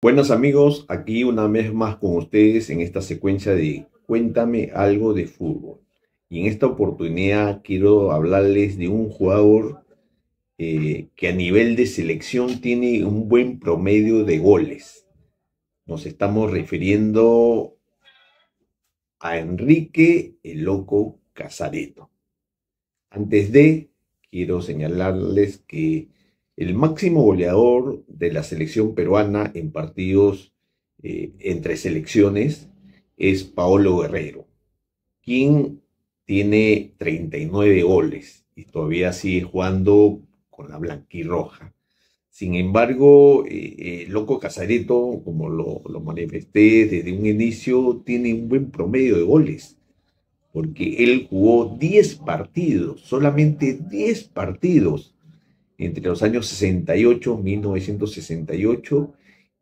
Buenos amigos, aquí una vez más con ustedes en esta secuencia de Cuéntame algo de fútbol. Y en esta oportunidad quiero hablarles de un jugador eh, que a nivel de selección tiene un buen promedio de goles. Nos estamos refiriendo a Enrique el Loco Casareto. Antes de, quiero señalarles que el máximo goleador de la selección peruana en partidos eh, entre selecciones es Paolo Guerrero, quien tiene 39 goles y todavía sigue jugando con la blanquirroja. Sin embargo, eh, Loco Casareto, como lo, lo, manifesté desde un inicio, tiene un buen promedio de goles, porque él jugó 10 partidos, solamente 10 partidos entre los años 68, 1968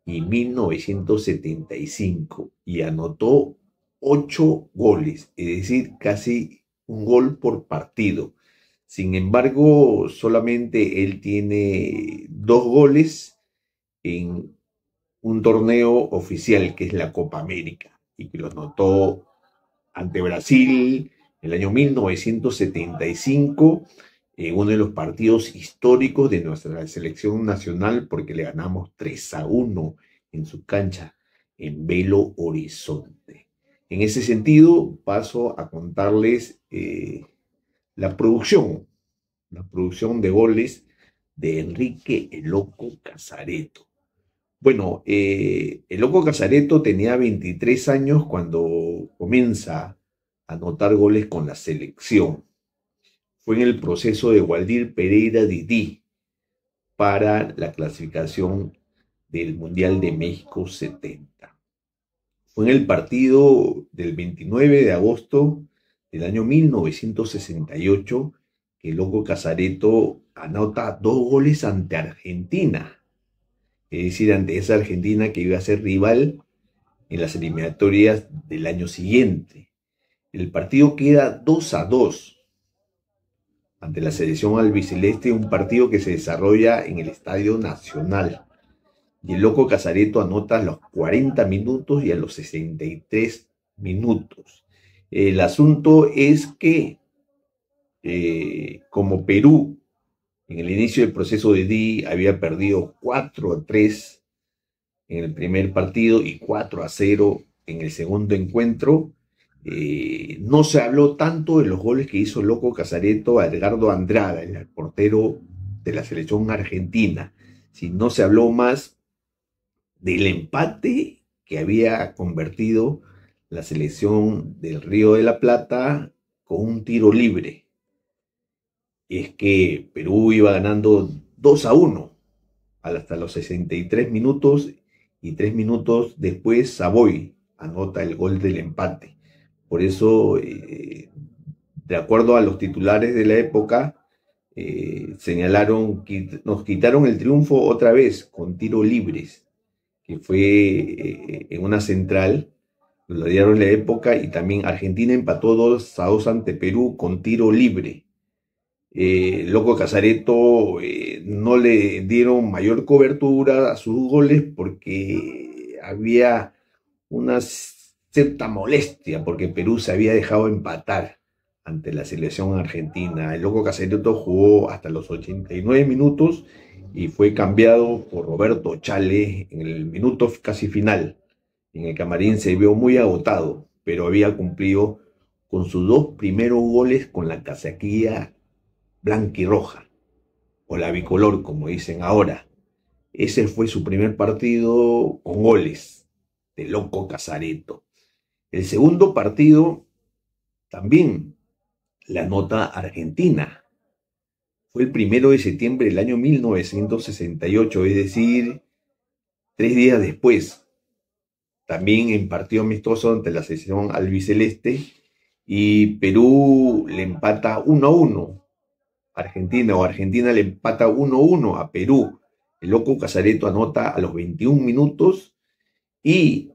y 1975 y anotó ocho goles, es decir, casi un gol por partido. Sin embargo, solamente él tiene dos goles en un torneo oficial que es la Copa América y que lo anotó ante Brasil el año 1975 en eh, uno de los partidos históricos de nuestra selección nacional porque le ganamos 3 a 1 en su cancha en Belo Horizonte. En ese sentido, paso a contarles eh, la producción, la producción de goles de Enrique El Loco Casareto. Bueno, eh, El Loco Casareto tenía 23 años cuando comienza a anotar goles con la selección fue en el proceso de Waldir Pereira Didi para la clasificación del Mundial de México 70. Fue en el partido del 29 de agosto del año 1968 que loco Casareto anota dos goles ante Argentina, es decir, ante esa Argentina que iba a ser rival en las eliminatorias del año siguiente. El partido queda 2 a 2 ante la selección albiceleste, un partido que se desarrolla en el Estadio Nacional. Y el loco Casareto anota a los 40 minutos y a los 63 minutos. El asunto es que, eh, como Perú, en el inicio del proceso de Di había perdido 4 a 3 en el primer partido y 4 a 0 en el segundo encuentro, eh, no se habló tanto de los goles que hizo Loco Casareto a Edgardo Andrada, el portero de la selección argentina, sino se habló más del empate que había convertido la selección del Río de la Plata con un tiro libre. es que Perú iba ganando 2 a 1 hasta los 63 minutos y tres minutos después Savoy anota el gol del empate. Por eso, eh, de acuerdo a los titulares de la época, eh, señalaron que nos quitaron el triunfo otra vez con tiro libres, que fue eh, en una central, lo dieron la época, y también Argentina empató dos a 2 ante Perú con tiro libre. Loco Casareto no le dieron mayor cobertura a sus goles porque había unas cierta molestia porque Perú se había dejado empatar ante la selección argentina. El loco Casareto jugó hasta los 89 minutos y fue cambiado por Roberto Chale en el minuto casi final. En el camarín se vio muy agotado, pero había cumplido con sus dos primeros goles con la casaquilla roja, o la bicolor, como dicen ahora. Ese fue su primer partido con goles de loco Casareto. El segundo partido, también la nota argentina. Fue el primero de septiembre del año 1968, es decir, tres días después. También en partido amistoso ante la sesión albiceleste y Perú le empata 1-1. Argentina o Argentina le empata 1-1 a Perú. El loco Casareto anota a los 21 minutos y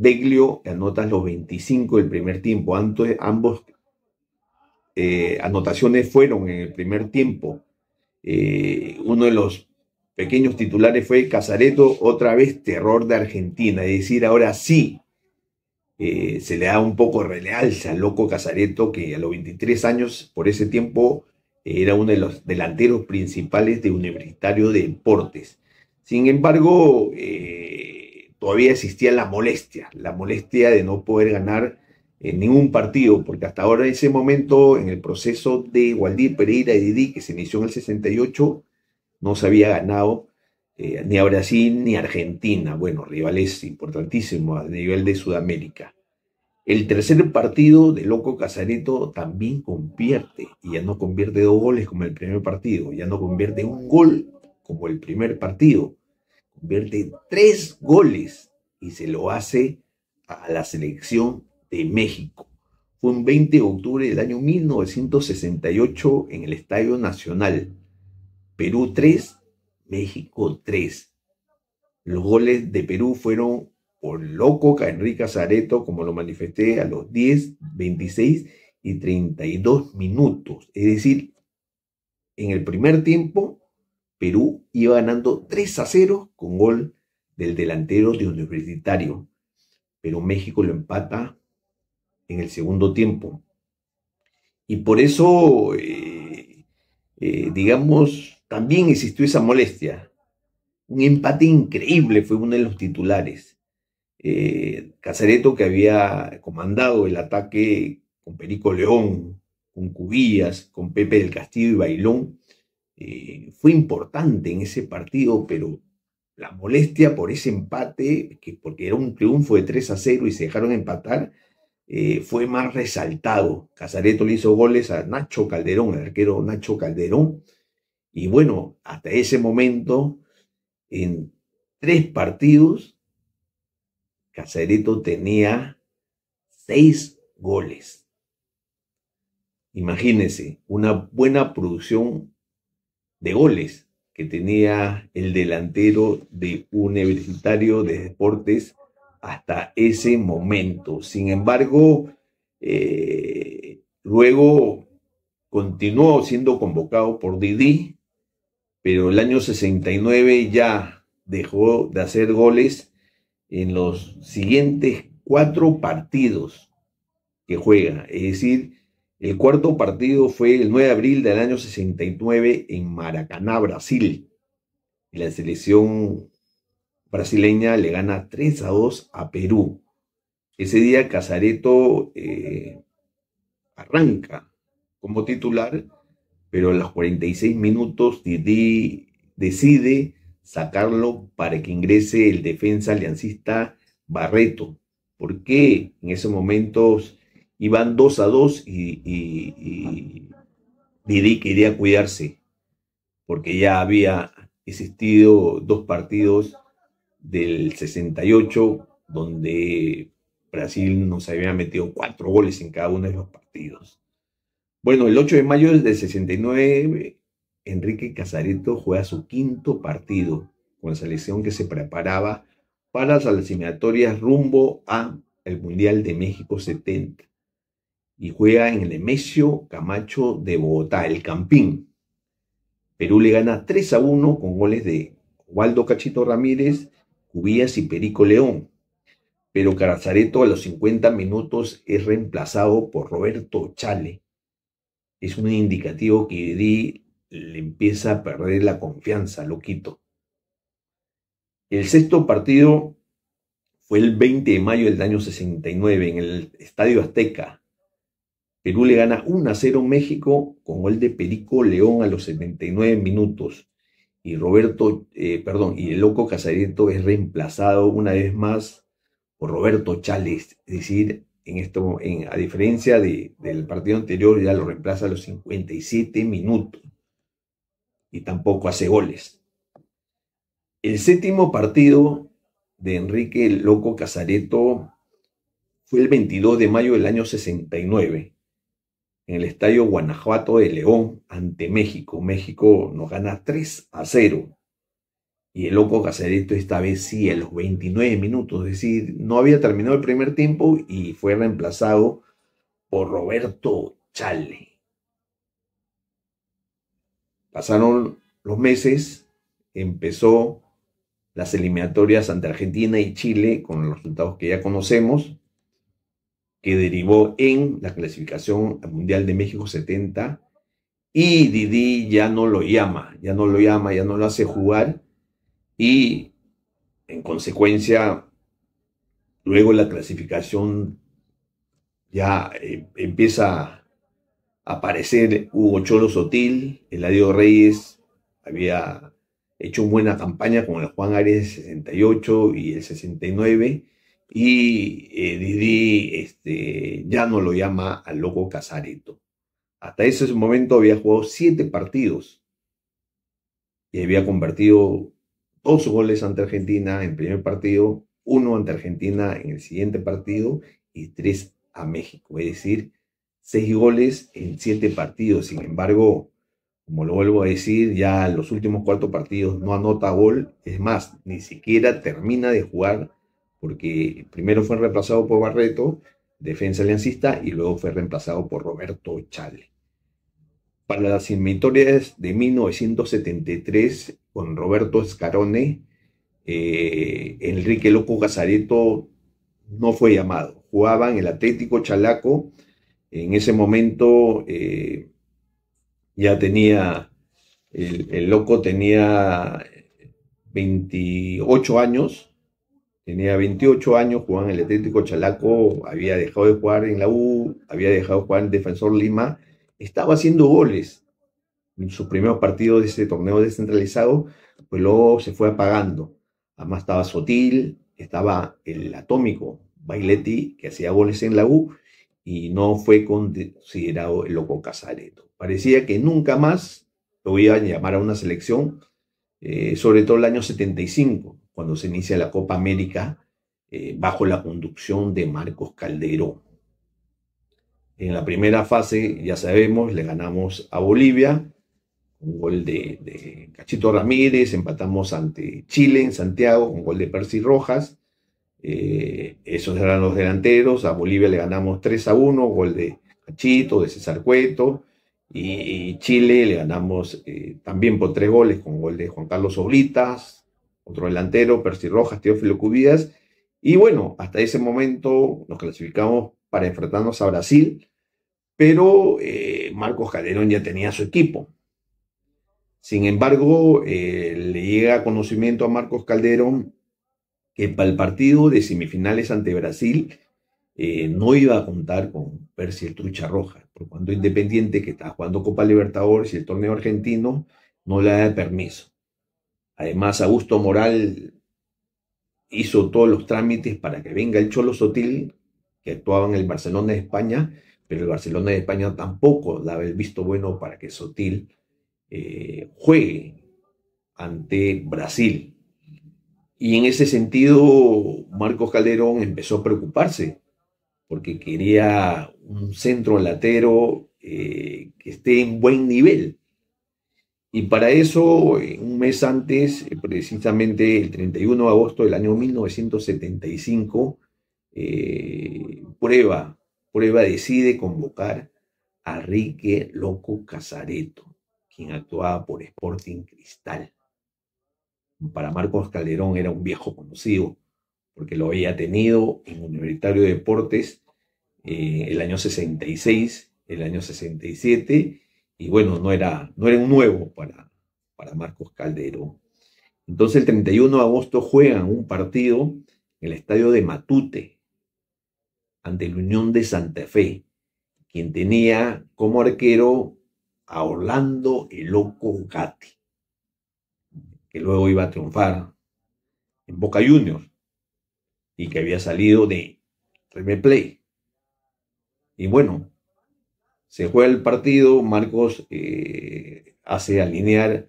Deglio anota los 25 del primer tiempo. Antes, ambos eh, anotaciones fueron en el primer tiempo. Eh, uno de los pequeños titulares fue Casareto, otra vez terror de Argentina. Es decir, ahora sí eh, se le da un poco realza al loco Casareto, que a los 23 años, por ese tiempo, era uno de los delanteros principales de Universitario de Deportes. Sin embargo, todavía existía la molestia, la molestia de no poder ganar en eh, ningún partido, porque hasta ahora en ese momento, en el proceso de Waldir Pereira y Didi, que se inició en el 68, no se había ganado eh, ni a Brasil ni a Argentina, bueno, rivales importantísimos a nivel de Sudamérica. El tercer partido de Loco Casareto también convierte, y ya no convierte dos goles como el primer partido, ya no convierte un gol como el primer partido verde tres goles y se lo hace a la selección de México. Fue un 20 de octubre del año 1968 en el Estadio Nacional. Perú tres México tres Los goles de Perú fueron por loco Enrique Zareto como lo manifesté, a los 10, 26 y 32 minutos. Es decir, en el primer tiempo Perú iba ganando 3 a 0 con gol del delantero de Universitario, pero México lo empata en el segundo tiempo. Y por eso, eh, eh, digamos, también existió esa molestia. Un empate increíble fue uno de los titulares. Eh, que había comandado el ataque con Perico León, con Cubillas, con Pepe del Castillo y Bailón, eh, fue importante en ese partido, pero la molestia por ese empate, que porque era un triunfo de 3 a 0 y se dejaron empatar, eh, fue más resaltado. Casareto le hizo goles a Nacho Calderón, el arquero Nacho Calderón. Y bueno, hasta ese momento, en tres partidos, Casareto tenía seis goles. Imagínense, una buena producción de goles que tenía el delantero de Universitario de Deportes hasta ese momento. Sin embargo, eh, luego continuó siendo convocado por Didi, pero el año 69 ya dejó de hacer goles en los siguientes cuatro partidos que juega. Es decir, el cuarto partido fue el 9 de abril del año 69 en Maracaná, Brasil. la selección brasileña le gana 3 a 2 a Perú. Ese día Casareto eh, arranca como titular, pero a los 46 minutos Didi decide sacarlo para que ingrese el defensa aliancista Barreto. ¿Por qué en esos momentos Iban dos a dos y, y, Didi quería cuidarse porque ya había existido dos partidos del 68 donde Brasil nos había metido cuatro goles en cada uno de los partidos. Bueno, el 8 de mayo del 69, Enrique Casareto juega su quinto partido con la selección que se preparaba para las eliminatorias rumbo a el Mundial de México 70 y juega en el Emesio Camacho de Bogotá, el Campín. Perú le gana 3 a 1 con goles de Waldo Cachito Ramírez, Cubías y Perico León. Pero Carazareto a los 50 minutos es reemplazado por Roberto Chale. Es un indicativo que di le empieza a perder la confianza, lo quito. El sexto partido fue el 20 de mayo del año 69 en el Estadio Azteca Perú le gana 1 a 0 México con gol de Perico León a los 79 minutos. Y Roberto, eh, perdón, y el loco Casareto es reemplazado una vez más por Roberto Chávez. Es decir, en esto, en, a diferencia del partido anterior, ya lo reemplaza a los 57 minutos. Y tampoco hace goles. El séptimo partido de Enrique el Loco Casareto fue el 22 de mayo del año 69 en el Estadio Guanajuato de León ante México. México nos gana 3 a 0. Y el loco caserito esta vez sí, a los 29 minutos, es decir, no había terminado el primer tiempo y fue reemplazado por Roberto Chale. Pasaron los meses, empezó las eliminatorias ante Argentina y Chile con los resultados que ya conocemos que derivó en la clasificación mundial de México 70 y Didi ya no lo llama, ya no lo llama, ya no lo hace jugar y en consecuencia luego la clasificación ya eh, empieza a aparecer Hugo Cholo Sotil, Eladio Reyes había hecho una buena campaña con el Juan Ares 68 y el 69 y eh, Didi este, ya no lo llama al loco Casarito. Hasta ese momento había jugado siete partidos y había convertido dos goles ante Argentina en primer partido, uno ante Argentina en el siguiente partido y tres a México. Es decir, seis goles en siete partidos. Sin embargo, como lo vuelvo a decir, ya en los últimos cuatro partidos no anota gol. Es más, ni siquiera termina de jugar porque primero fue reemplazado por Barreto, defensa aliancista, y luego fue reemplazado por Roberto Chale. Para las inventorias de 1973, con Roberto Escarone, eh, Enrique Loco Gazareto no fue llamado. jugaba en el Atlético Chalaco. En ese momento eh, ya tenía, el, loco tenía 28 años tenía 28 años, jugaba en el Atlético Chalaco, había dejado de jugar en la U, había dejado de jugar en Defensor Lima, estaba haciendo goles en sus primeros partidos de ese torneo descentralizado, pues luego se fue apagando. Además estaba Sotil, estaba el atómico Bailetti, que hacía goles en la U, y no fue considerado el loco Casareto. Parecía que nunca más lo iban a llamar a una selección, eh, sobre todo el año 75, cuando se inicia la Copa América, eh, bajo la conducción de Marcos Calderón. En la primera fase, ya sabemos, le ganamos a Bolivia, un gol de, Cachito Ramírez, empatamos ante Chile en Santiago, un gol de Percy Rojas, eh, esos eran los delanteros, a Bolivia le ganamos 3 a 1, gol de Cachito, de César Cueto, y, Chile le ganamos eh, también por tres goles, con gol de Juan Carlos Oblitas, otro delantero, Percy Rojas, Teófilo Cubillas. Y bueno, hasta ese momento nos clasificamos para enfrentarnos a Brasil, pero eh, Marcos Calderón ya tenía su equipo. Sin embargo, eh, le llega conocimiento a Marcos Calderón que para el partido de semifinales ante Brasil eh, no iba a contar con Percy el Trucha Roja, por cuando Independiente, que está jugando Copa Libertadores y el torneo argentino, no le da permiso. Además, Augusto Moral hizo todos los trámites para que venga el Cholo Sotil, que actuaba en el Barcelona de España, pero el Barcelona de España tampoco la había visto bueno para que Sotil eh, juegue ante Brasil. Y en ese sentido, Marcos Calderón empezó a preocuparse, porque quería un centro latero eh, que esté en buen nivel. Y para eso, eh, un mes antes, eh, precisamente el 31 de agosto del año 1975, eh, prueba, prueba decide convocar a Rique Loco Casareto, quien actuaba por Sporting Cristal. Para Marcos Calderón era un viejo conocido, porque lo había tenido en Universitario de Deportes el año 66, el año 67 y bueno, no era, no era un nuevo para, para Marcos Caldero. Entonces el 31 de agosto juegan un partido en el estadio de Matute ante la Unión de Santa Fe, quien tenía como arquero a Orlando el Loco Gatti, que luego iba a triunfar en Boca Juniors y que había salido de River Play. Y bueno, se juega el partido, Marcos eh, hace alinear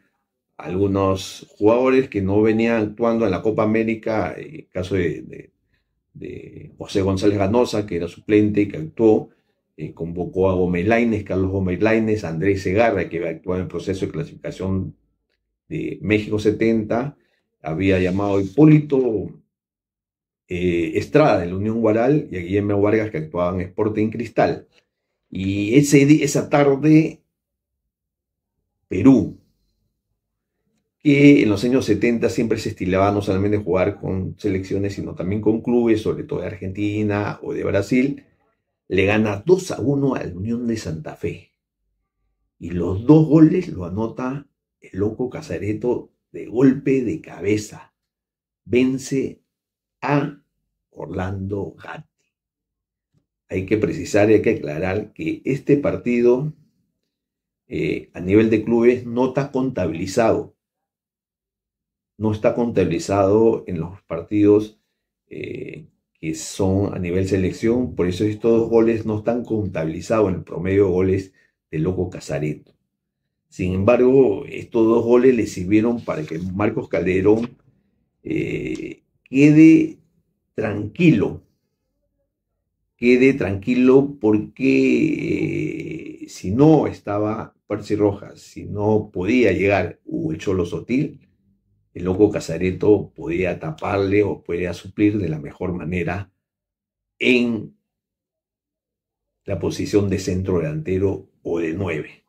algunos jugadores que no venían actuando en la Copa América, en el caso de, José González Ganosa, que era suplente y que actuó, eh, convocó a Gómez Carlos Gómez Laines, Andrés Segarra, que había en el proceso de clasificación de México 70, había llamado a Hipólito eh, Estrada de la Unión Guaral y a Guillermo Vargas, que actuaba en Sporting Cristal. Y ese, esa tarde, Perú, que en los años 70 siempre se estilaba no solamente jugar con selecciones, sino también con clubes, sobre todo de Argentina o de Brasil, le gana 2 a 1 al Unión de Santa Fe. Y los dos goles lo anota el loco Casareto de golpe de cabeza. Vence a Orlando Gato hay que precisar y hay que aclarar que este partido eh, a nivel de clubes no está contabilizado. No está contabilizado en los partidos eh, que son a nivel selección. Por eso estos dos goles no están contabilizados en el promedio de goles de Loco Casarito. Sin embargo, estos dos goles le sirvieron para que Marcos Calderón eh, quede tranquilo quede tranquilo porque eh, si no estaba Percy Rojas, si no podía llegar Hugo el Cholo Sotil, el loco Casareto podía taparle o podía suplir de la mejor manera en la posición de centro delantero o de nueve.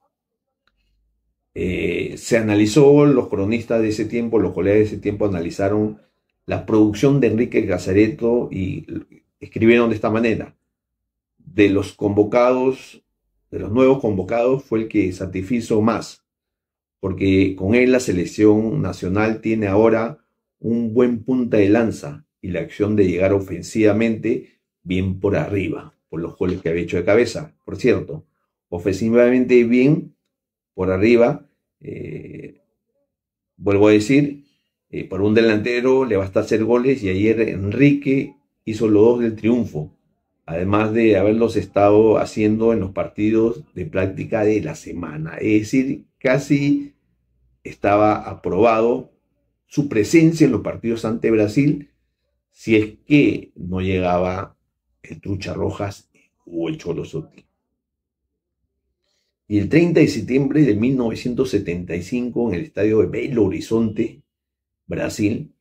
Eh, se analizó, los cronistas de ese tiempo, los colegas de ese tiempo analizaron la producción de Enrique Casareto y escribieron de esta manera de los convocados, de los nuevos convocados, fue el que satisfizo más, porque con él la selección nacional tiene ahora un buen punta de lanza y la acción de llegar ofensivamente bien por arriba, por los goles que había hecho de cabeza, por cierto. Ofensivamente bien por arriba, eh, vuelvo a decir, eh, por un delantero le basta hacer goles y ayer Enrique hizo los dos del triunfo además de haberlos estado haciendo en los partidos de práctica de la semana. Es decir, casi estaba aprobado su presencia en los partidos ante Brasil si es que no llegaba el Trucha Rojas o el Cholo Sotil. Y el 30 de septiembre de 1975, en el estadio de Belo Horizonte, Brasil,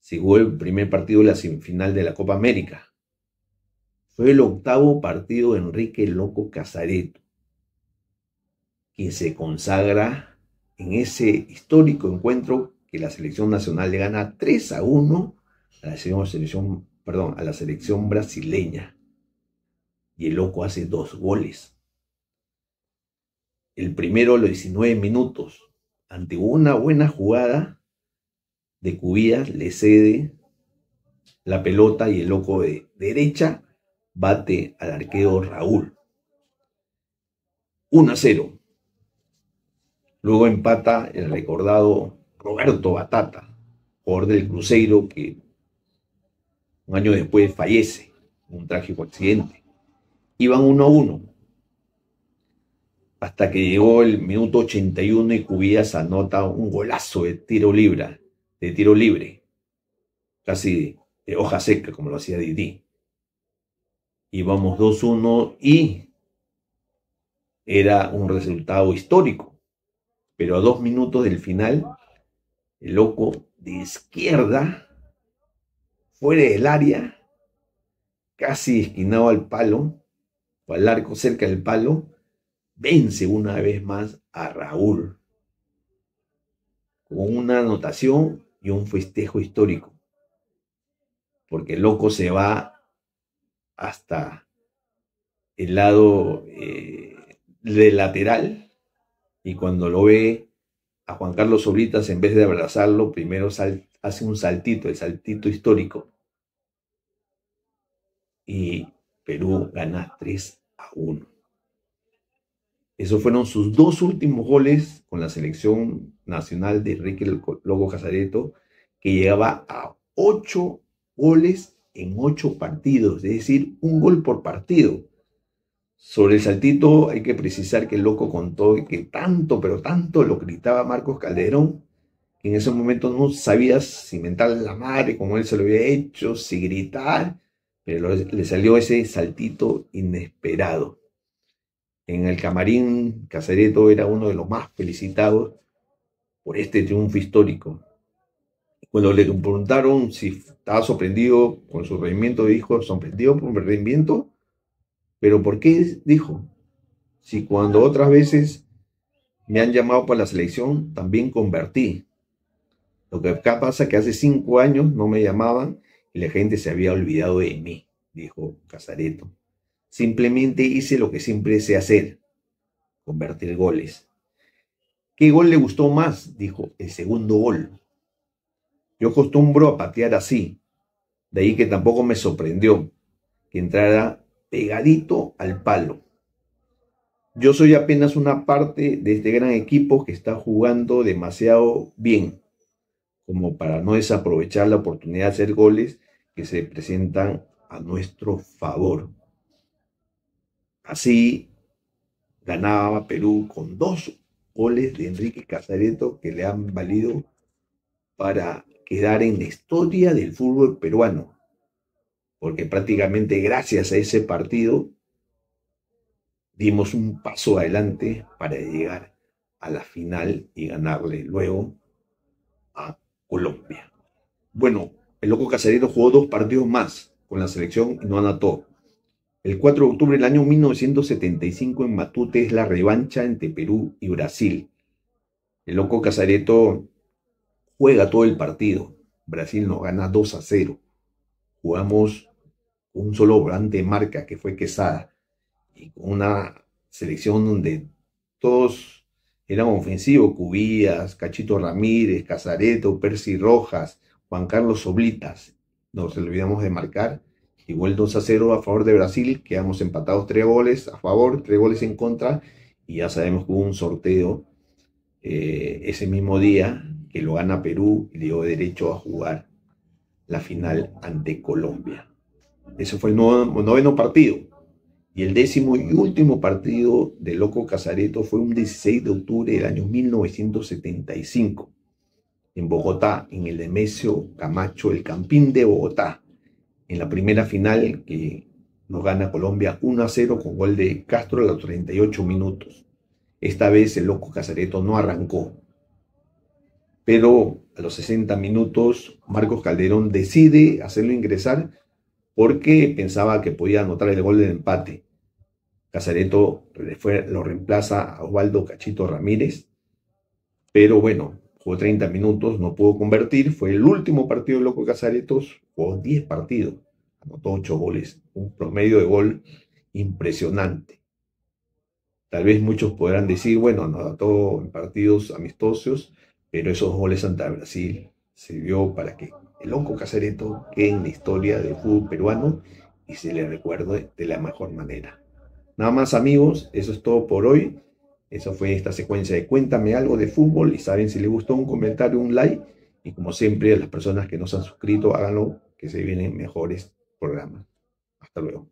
se el primer partido de la semifinal de la Copa América fue el octavo partido de Enrique Loco Casareto, quien se consagra en ese histórico encuentro que la selección nacional le gana 3 a 1 a la selección, a la selección brasileña. Y el loco hace dos goles. El primero a los 19 minutos, ante una buena jugada de Cubillas, le cede la pelota y el loco de derecha bate al arquero Raúl. 1 a 0. Luego empata el recordado Roberto Batata, jugador del Cruzeiro que un año después fallece en un trágico accidente. Iban 1 a 1. Hasta que llegó el minuto 81 y Cubillas anota un golazo de tiro libre, de tiro libre, casi de hoja seca como lo hacía Didi íbamos 2-1 y era un resultado histórico. Pero a dos minutos del final, el loco de izquierda, fuera del área, casi esquinado al palo, o al arco cerca del palo, vence una vez más a Raúl. Con una anotación y un festejo histórico. Porque el loco se va hasta el lado eh, de lateral y cuando lo ve a Juan Carlos Sobritas en vez de abrazarlo, primero hace un saltito, el saltito histórico. Y Perú gana 3 a 1. Esos fueron sus dos últimos goles con la selección nacional de Enrique Logo Casareto, que llegaba a 8 goles en ocho partidos, es decir, un gol por partido. Sobre el saltito hay que precisar que el loco contó que tanto, pero tanto lo gritaba Marcos Calderón, que en ese momento no sabías si mental la madre como él se lo había hecho, si gritar, pero le salió ese saltito inesperado. En el camarín, Casareto era uno de los más felicitados por este triunfo histórico. Cuando le preguntaron si estaba sorprendido con su rendimiento, dijo, sorprendido por mi rendimiento, pero ¿por qué dijo? Si cuando otras veces me han llamado para la selección, también convertí. Lo que acá pasa es que hace cinco años no me llamaban y la gente se había olvidado de mí, dijo Casareto. Simplemente hice lo que siempre sé hacer, convertir goles. ¿Qué gol le gustó más? Dijo, el segundo gol. Yo acostumbro a patear así, de ahí que tampoco me sorprendió que entrara pegadito al palo. Yo soy apenas una parte de este gran equipo que está jugando demasiado bien, como para no desaprovechar la oportunidad de hacer goles que se presentan a nuestro favor. Así ganaba Perú con dos goles de Enrique Casareto que le han valido para quedar en la historia del fútbol peruano, porque prácticamente gracias a ese partido dimos un paso adelante para llegar a la final y ganarle luego a Colombia. Bueno, el loco Casaretto jugó dos partidos más con la selección y no anotó. El 4 de octubre del año 1975 en Matute es la revancha entre Perú y Brasil. El loco Casareto juega todo el partido. Brasil nos gana 2 a 0. Jugamos un solo volante de marca que fue Quesada y con una selección donde todos eran ofensivos, Cubías, Cachito Ramírez, Casareto, Percy Rojas, Juan Carlos Soblitas, Nos olvidamos de marcar. y 2 a 0 a favor de Brasil, quedamos empatados 3 goles a favor, 3 goles en contra y ya sabemos que hubo un sorteo eh, ese mismo día que lo gana Perú y le dio derecho a jugar la final ante Colombia. Ese fue el noveno partido. Y el décimo y último partido de Loco Casareto fue un 16 de octubre del año 1975, en Bogotá, en el Demesio Camacho, el Campín de Bogotá, en la primera final que nos gana Colombia 1 a 0 con gol de Castro a los 38 minutos. Esta vez el Loco Casareto no arrancó, pero a los 60 minutos Marcos Calderón decide hacerlo ingresar porque pensaba que podía anotar el gol del empate. Casareto lo reemplaza a Osvaldo Cachito Ramírez, pero bueno, jugó 30 minutos, no pudo convertir, fue el último partido de Loco Casaretos, jugó 10 partidos, anotó 8 goles, un promedio de gol impresionante. Tal vez muchos podrán decir, bueno, anotó en partidos amistosos, pero esos goles ante Brasil sirvió para que el hongo Cacereto quede en la historia del fútbol peruano y se le recuerde de la mejor manera. Nada más amigos, eso es todo por hoy. Eso fue esta secuencia de Cuéntame algo de fútbol y saben si les gustó un comentario, un like y como siempre las personas que no se han suscrito háganlo que se vienen mejores programas. Hasta luego.